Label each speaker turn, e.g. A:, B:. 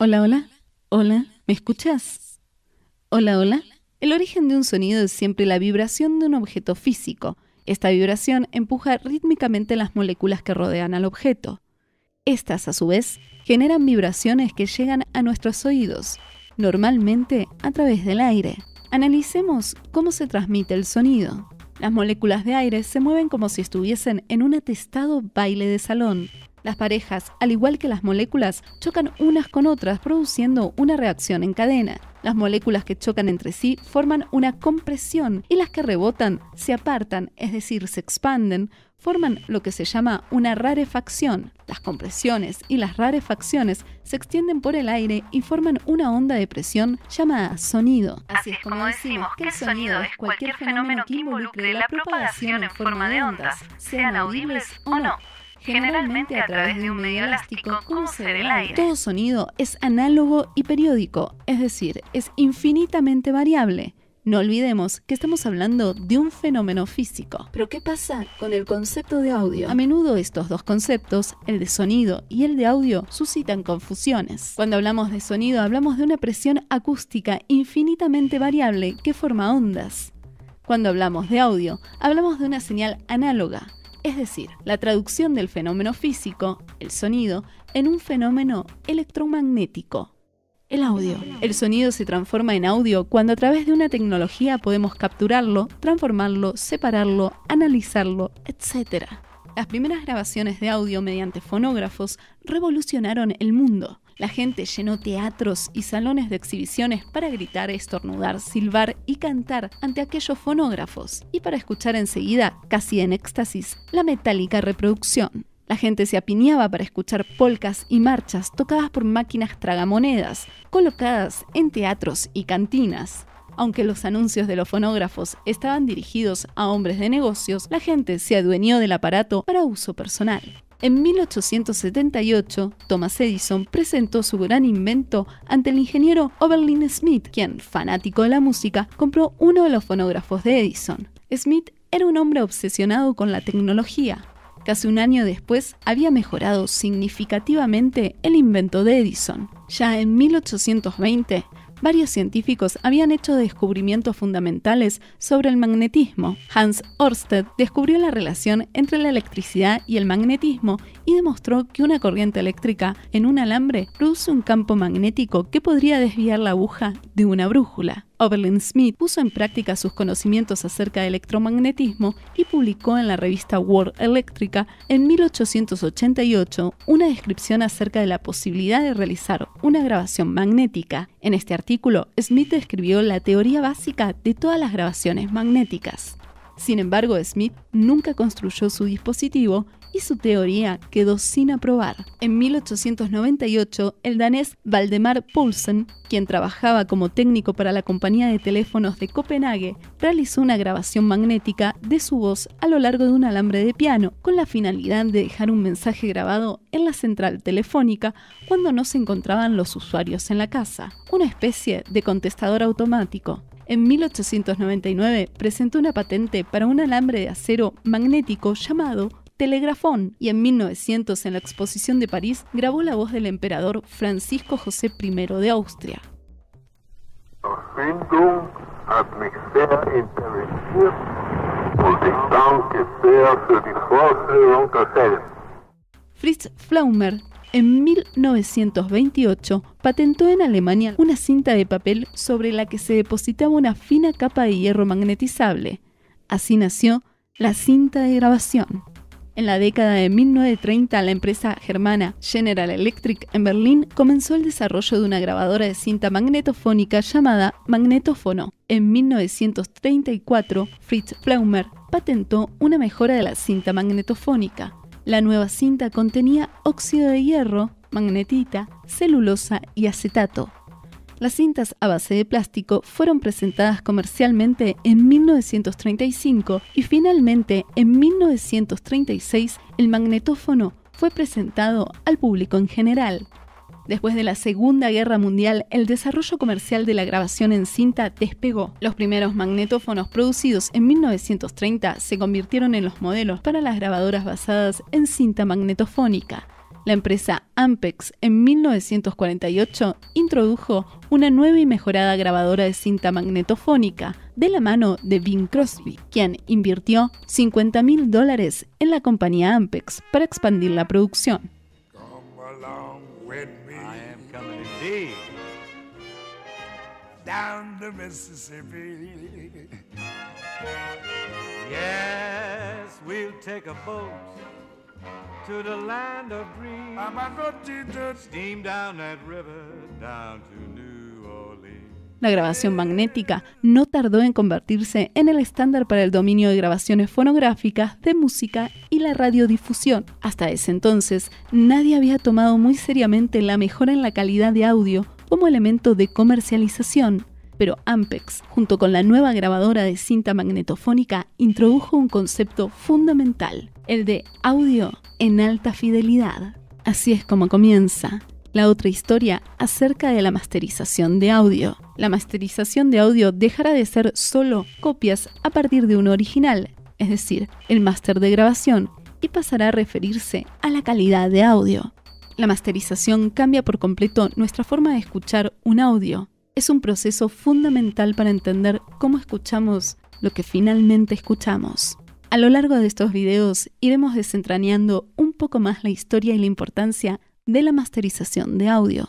A: Hola, hola, hola, ¿me escuchas? Hola, hola. El origen de un sonido es siempre la vibración de un objeto físico. Esta vibración empuja rítmicamente las moléculas que rodean al objeto. Estas, a su vez, generan vibraciones que llegan a nuestros oídos, normalmente a través del aire. Analicemos cómo se transmite el sonido. Las moléculas de aire se mueven como si estuviesen en un atestado baile de salón. Las parejas, al igual que las moléculas, chocan unas con otras produciendo una reacción en cadena. Las moléculas que chocan entre sí forman una compresión y las que rebotan se apartan, es decir, se expanden, forman lo que se llama una rarefacción. Las compresiones y las rarefacciones se extienden por el aire y forman una onda de presión llamada sonido. Así, es como decimos que el sonido es cualquier fenómeno que involucre la propagación en forma de ondas, sean audibles o no generalmente a través de un medio elástico el aire. Todo sonido es análogo y periódico, es decir, es infinitamente variable. No olvidemos que estamos hablando de un fenómeno físico. Pero ¿qué pasa con el concepto de audio? A menudo estos dos conceptos, el de sonido y el de audio, suscitan confusiones. Cuando hablamos de sonido hablamos de una presión acústica infinitamente variable que forma ondas. Cuando hablamos de audio, hablamos de una señal análoga es decir, la traducción del fenómeno físico, el sonido, en un fenómeno electromagnético, el audio. El sonido se transforma en audio cuando a través de una tecnología podemos capturarlo, transformarlo, separarlo, analizarlo, etc. Las primeras grabaciones de audio mediante fonógrafos revolucionaron el mundo. La gente llenó teatros y salones de exhibiciones para gritar, estornudar, silbar y cantar ante aquellos fonógrafos y para escuchar enseguida, casi en éxtasis, la metálica reproducción. La gente se apiñaba para escuchar polcas y marchas tocadas por máquinas tragamonedas, colocadas en teatros y cantinas. Aunque los anuncios de los fonógrafos estaban dirigidos a hombres de negocios, la gente se adueñó del aparato para uso personal. En 1878, Thomas Edison presentó su gran invento ante el ingeniero Oberlin Smith, quien, fanático de la música, compró uno de los fonógrafos de Edison. Smith era un hombre obsesionado con la tecnología. Casi un año después había mejorado significativamente el invento de Edison. Ya en 1820, varios científicos habían hecho descubrimientos fundamentales sobre el magnetismo. Hans Ørsted descubrió la relación entre la electricidad y el magnetismo y demostró que una corriente eléctrica en un alambre produce un campo magnético que podría desviar la aguja de una brújula. Oberlin Smith puso en práctica sus conocimientos acerca de electromagnetismo y publicó en la revista World Electrica en 1888 una descripción acerca de la posibilidad de realizar una grabación magnética. En este artículo, Smith describió la teoría básica de todas las grabaciones magnéticas. Sin embargo, Smith nunca construyó su dispositivo y su teoría quedó sin aprobar. En 1898, el danés Valdemar Poulsen, quien trabajaba como técnico para la compañía de teléfonos de Copenhague, realizó una grabación magnética de su voz a lo largo de un alambre de piano con la finalidad de dejar un mensaje grabado en la central telefónica cuando no se encontraban los usuarios en la casa, una especie de contestador automático. En 1899 presentó una patente para un alambre de acero magnético llamado telegrafón y en 1900 en la exposición de París grabó la voz del emperador Francisco José I de Austria. Fritz Flaumer en 1928 patentó en Alemania una cinta de papel sobre la que se depositaba una fina capa de hierro magnetizable. Así nació la cinta de grabación. En la década de 1930, la empresa germana General Electric en Berlín comenzó el desarrollo de una grabadora de cinta magnetofónica llamada magnetófono. En 1934, Fritz Plaumer patentó una mejora de la cinta magnetofónica. La nueva cinta contenía óxido de hierro, magnetita, celulosa y acetato, las cintas a base de plástico fueron presentadas comercialmente en 1935 y finalmente en 1936 el magnetófono fue presentado al público en general. Después de la Segunda Guerra Mundial, el desarrollo comercial de la grabación en cinta despegó. Los primeros magnetófonos producidos en 1930 se convirtieron en los modelos para las grabadoras basadas en cinta magnetofónica la empresa Ampex en 1948 introdujo una nueva y mejorada grabadora de cinta magnetofónica de la mano de Bing Crosby, quien invirtió 50 mil dólares en la compañía Ampex para expandir la producción. La grabación magnética no tardó en convertirse en el estándar para el dominio de grabaciones fonográficas, de música y la radiodifusión. Hasta ese entonces, nadie había tomado muy seriamente la mejora en la calidad de audio como elemento de comercialización pero Ampex, junto con la nueva grabadora de cinta magnetofónica, introdujo un concepto fundamental, el de audio en alta fidelidad. Así es como comienza la otra historia acerca de la masterización de audio. La masterización de audio dejará de ser solo copias a partir de un original, es decir, el máster de grabación, y pasará a referirse a la calidad de audio. La masterización cambia por completo nuestra forma de escuchar un audio, es un proceso fundamental para entender cómo escuchamos lo que finalmente escuchamos. A lo largo de estos videos iremos desentrañando un poco más la historia y la importancia de la masterización de audio.